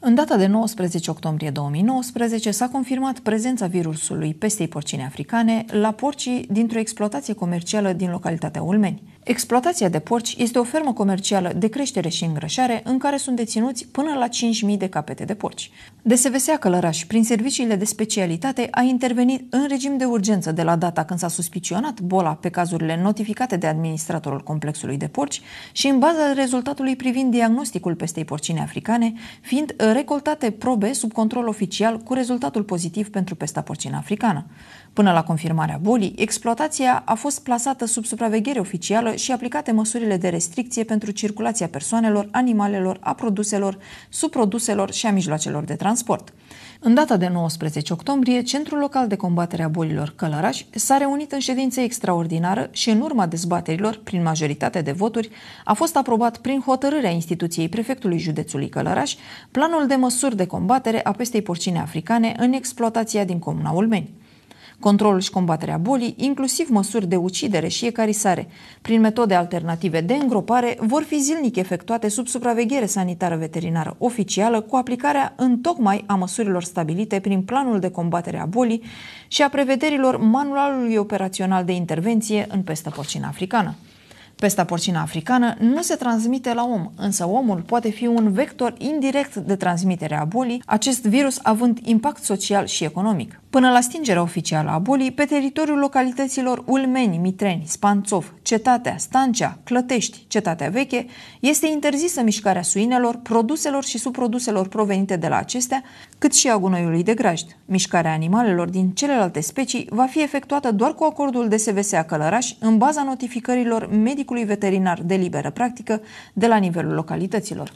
În data de 19 octombrie 2019 s-a confirmat prezența virusului pestei porcine africane la porcii dintr-o exploatație comercială din localitatea Ulmeni. Exploatația de porci este o fermă comercială de creștere și îngrășare în care sunt deținuți până la 5.000 de capete de porci. DSVS Călăraș, prin serviciile de specialitate, a intervenit în regim de urgență de la data când s-a suspicionat boala pe cazurile notificate de administratorul complexului de porci și în baza rezultatului privind diagnosticul pestei porcine africane, fiind recoltate probe sub control oficial cu rezultatul pozitiv pentru pesta porcină africană. Până la confirmarea bolii, exploatația a fost plasată sub supraveghere oficială și aplicate măsurile de restricție pentru circulația persoanelor, animalelor, a produselor, subproduselor și a mijloacelor de transport. În data de 19 octombrie, Centrul Local de Combatere a Bolilor Călăraș s-a reunit în ședință extraordinară și în urma dezbaterilor, prin majoritate de voturi, a fost aprobat prin hotărârea instituției prefectului județului Călăraș planul de măsuri de combatere a pestei porcine africane în exploatația din Comuna Ulmeni controlul și combaterea bolii, inclusiv măsuri de ucidere și ecarisare, prin metode alternative de îngropare, vor fi zilnic efectuate sub supraveghere sanitară veterinară oficială cu aplicarea în tocmai a măsurilor stabilite prin planul de combatere a bolii și a prevederilor manualului operațional de intervenție în pestă porcină africană. Pesta porcină africană nu se transmite la om, însă omul poate fi un vector indirect de transmitere a bolii, acest virus având impact social și economic. Până la stingerea oficială a bolii, pe teritoriul localităților Ulmeni, Mitreni, Spanțov, Cetatea, Stancea, Clătești, Cetatea Veche, este interzisă mișcarea suinelor, produselor și subproduselor provenite de la acestea, cât și a gunoiului de grajd. Mișcarea animalelor din celelalte specii va fi efectuată doar cu acordul de a Călăraș în baza notificărilor medicului veterinar de liberă practică de la nivelul localităților.